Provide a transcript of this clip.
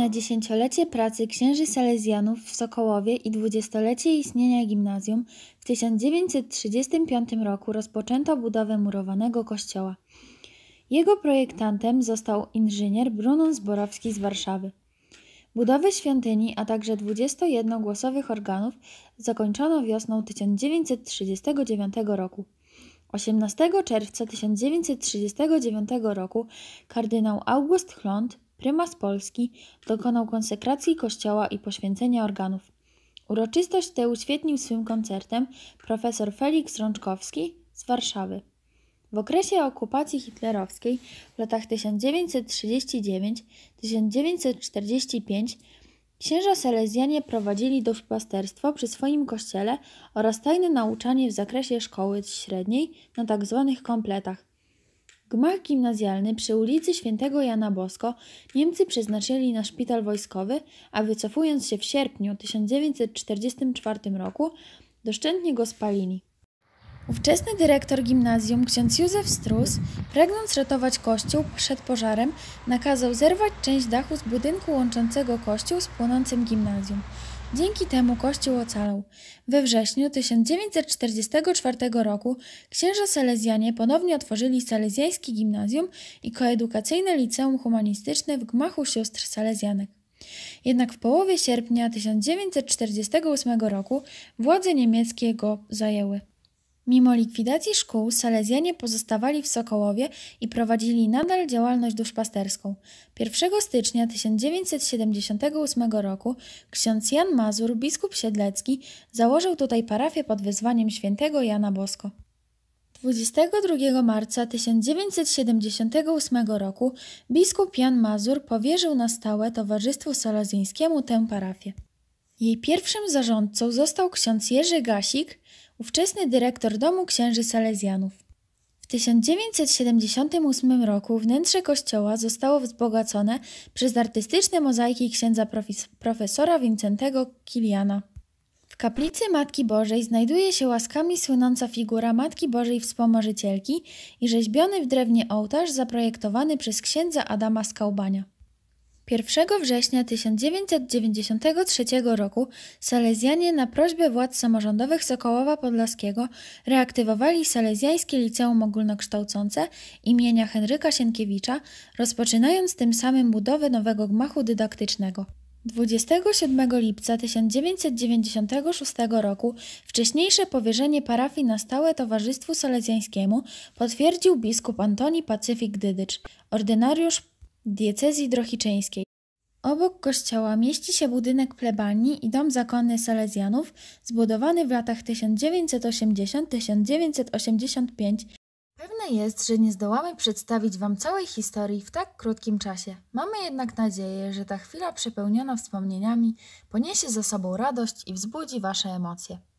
na dziesięciolecie pracy księży Salezjanów w Sokołowie i dwudziestolecie istnienia gimnazjum w 1935 roku rozpoczęto budowę murowanego kościoła. Jego projektantem został inżynier Brunun Zborowski z Warszawy. Budowę świątyni, a także 21 głosowych organów zakończono wiosną 1939 roku. 18 czerwca 1939 roku kardynał August Chlont prymas Polski dokonał konsekracji kościoła i poświęcenia organów. Uroczystość tę uświetnił swym koncertem profesor Felix Rączkowski z Warszawy. W okresie okupacji hitlerowskiej w latach 1939-1945 księża Selezjanie prowadzili duszpasterstwo przy swoim kościele oraz tajne nauczanie w zakresie szkoły średniej na tzw. Tak kompletach. Gmach gimnazjalny przy ulicy Świętego Jana Bosko Niemcy przeznaczyli na szpital wojskowy, a wycofując się w sierpniu 1944 roku, doszczętnie go spalili. Ówczesny dyrektor gimnazjum ksiądz Józef Strus, pragnąc ratować kościół przed pożarem, nakazał zerwać część dachu z budynku łączącego kościół z płonącym gimnazjum. Dzięki temu kościół ocalał. We wrześniu 1944 roku księża Selezjanie ponownie otworzyli Salezjańskie Gimnazjum i koedukacyjne Liceum Humanistyczne w gmachu sióstr Salezjanek. Jednak w połowie sierpnia 1948 roku władze niemieckie go zajęły. Mimo likwidacji szkół, Salezjanie pozostawali w Sokołowie i prowadzili nadal działalność duszpasterską. 1 stycznia 1978 roku ksiądz Jan Mazur, biskup siedlecki, założył tutaj parafię pod wezwaniem świętego Jana Bosko. 22 marca 1978 roku biskup Jan Mazur powierzył na stałe Towarzystwu Salezjańskiemu tę parafię. Jej pierwszym zarządcą został ksiądz Jerzy Gasik, ówczesny dyrektor domu księży Salezjanów. W 1978 roku wnętrze kościoła zostało wzbogacone przez artystyczne mozaiki księdza profesora Wincentego Kiliana. W kaplicy Matki Bożej znajduje się łaskami słynąca figura Matki Bożej Wspomożycielki i rzeźbiony w drewnie ołtarz zaprojektowany przez księdza Adama Skałbania. 1 września 1993 roku Salezjanie na prośbę władz samorządowych Sokołowa Podlaskiego reaktywowali Salezjańskie Liceum Ogólnokształcące imienia Henryka Sienkiewicza, rozpoczynając tym samym budowę nowego gmachu dydaktycznego. 27 lipca 1996 roku wcześniejsze powierzenie parafii na stałe Towarzystwu Salezjańskiemu potwierdził biskup Antoni Pacyfik Dydycz, ordynariusz diecezji drohiczyńskiej. Obok kościoła mieści się budynek plebanii i dom zakonny Salezjanów, zbudowany w latach 1980-1985. Pewne jest, że nie zdołamy przedstawić Wam całej historii w tak krótkim czasie. Mamy jednak nadzieję, że ta chwila przepełniona wspomnieniami poniesie ze sobą radość i wzbudzi Wasze emocje.